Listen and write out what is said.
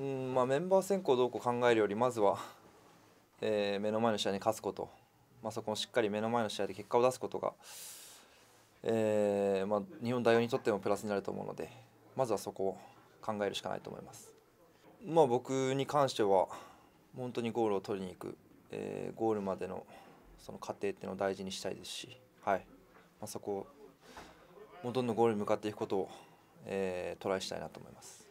うんまあ、メンバー選考どうこう考えるよりまずは、えー、目の前の試合に勝つこと、まあ、そこもしっかり目の前の試合で結果を出すことが、えー、まあ、日本代表にとってもプラスになると思うのでまずはそこを考えるしかないと思います。まあ、僕に関しては本当にゴールを取りに行く、えー、ゴールまでのその過程っていうのを大事にしたいですし、はいまあ、そこをもうどんどんゴールに向かっていくことを、えー、トライしたいなと思います。